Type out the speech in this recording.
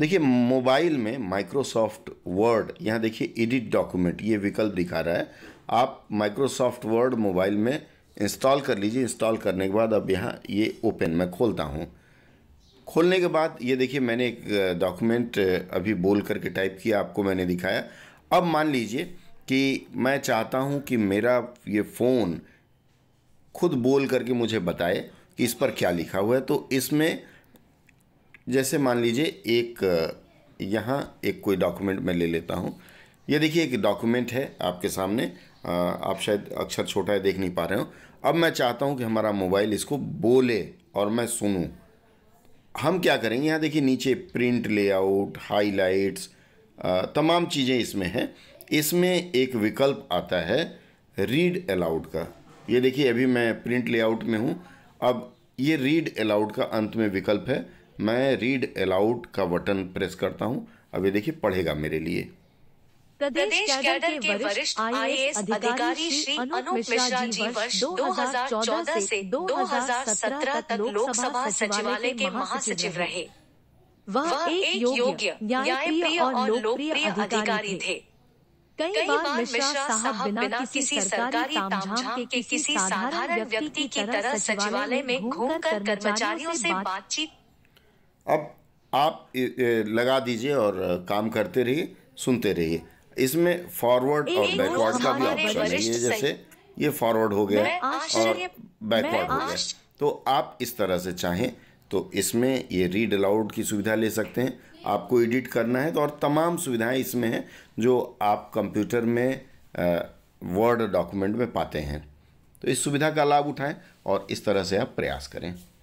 देखिए मोबाइल में Microsoft word यहाँ देखिए एडिट डॉक्यूमेंट ये विकल्प दिखा रहा है आप माइक्रोसॉफ्ट वर्ड मोबाइल में इंस्टॉल कर लीजिए इंस्टॉल करने के बाद अब यहाँ ये ओपन मैं खोलता हूँ खोलने के बाद ये देखिए मैंने एक डॉक्यूमेंट अभी बोल करके टाइप किया आपको मैंने दिखाया अब मान लीजिए कि मैं चाहता हूँ कि मेरा ये फ़ोन खुद बोल करके मुझे बताए कि इस पर क्या लिखा हुआ है तो इसमें जैसे मान लीजिए एक यहाँ एक कोई डॉक्यूमेंट मैं ले लेता हूँ ये देखिए एक डॉक्यूमेंट है आपके सामने आप शायद अक्षर छोटा है देख नहीं पा रहे हो अब मैं चाहता हूँ कि हमारा मोबाइल इसको बोले और मैं सुनूँ हम क्या करेंगे यहाँ देखिए नीचे प्रिंट लेआउट हाइलाइट्स तमाम चीज़ें इसमें हैं इसमें एक विकल्प आता है रीड अलाउड का ये देखिए अभी मैं प्रिंट लेआउट में हूँ अब ये रीड अलाउड का अंत में विकल्प है मैं रीड अलाउड का बटन प्रेस करता हूँ अब ये देखिए पढ़ेगा मेरे लिए प्रदेश कैडर के वरिष्ठ आईएएस अधिकारी श्री अनूप मिश्रा जी वर्ष 2014 से 2017 तक लोकसभा सचिवालय के महासचिव रहे वह एक योग्य न्यायप्रिय और लोकप्रिय अधिकारी थे कई बार मिश्रा साहब बिना किसी सरकारी तामझाम के किसी साधारण व्यक्ति की तरह सचिवालय में घूमकर कर्मचारियों से बातचीत अब आप लगा दीजिए और काम करते रहिए सुनते रहिए इसमें फॉरवर्ड और बैकवर्ड का भी ऑप्शन है जैसे ये फॉरवर्ड हो गया और बैकवर्ड हो गया तो आप इस तरह से चाहें तो इसमें ये रीड अलाउड की सुविधा ले सकते हैं आपको एडिट करना है तो और तमाम सुविधाएं इसमें हैं जो आप कंप्यूटर में वर्ड डॉक्यूमेंट में पाते हैं तो इस सुविधा का लाभ उठाएं और इस तरह से आप प्रयास करें